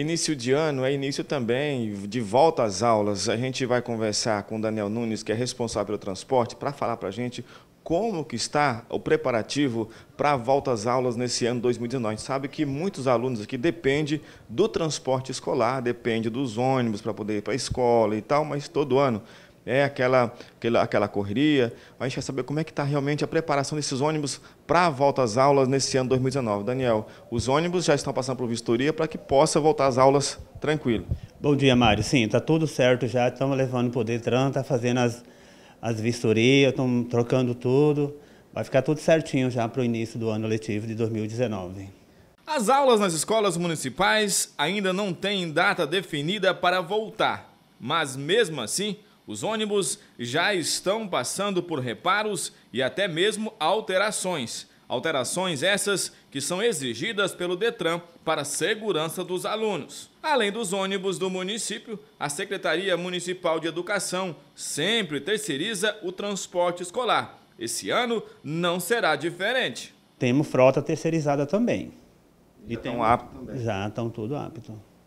Início de ano é início também de volta às aulas. A gente vai conversar com o Daniel Nunes, que é responsável pelo transporte, para falar para a gente como que está o preparativo para a volta às aulas nesse ano 2019. A gente sabe que muitos alunos aqui dependem do transporte escolar, depende dos ônibus para poder ir para a escola e tal, mas todo ano é aquela, aquela, aquela correria. A gente quer saber como é que está realmente a preparação desses ônibus para a volta às aulas nesse ano 2019. Daniel, os ônibus já estão passando por vistoria para que possa voltar às aulas tranquilo. Bom dia, Mário. Sim, está tudo certo já. Estamos levando o poder trans, está fazendo as, as vistorias, estão trocando tudo. Vai ficar tudo certinho já para o início do ano letivo de 2019. As aulas nas escolas municipais ainda não têm data definida para voltar, mas mesmo assim, os ônibus já estão passando por reparos e até mesmo alterações. Alterações essas que são exigidas pelo Detran para a segurança dos alunos. Além dos ônibus do município, a Secretaria Municipal de Educação sempre terceiriza o transporte escolar. Esse ano não será diferente. Temos frota terceirizada também. E, e então tem... estão apto também. Já estão tudo apto.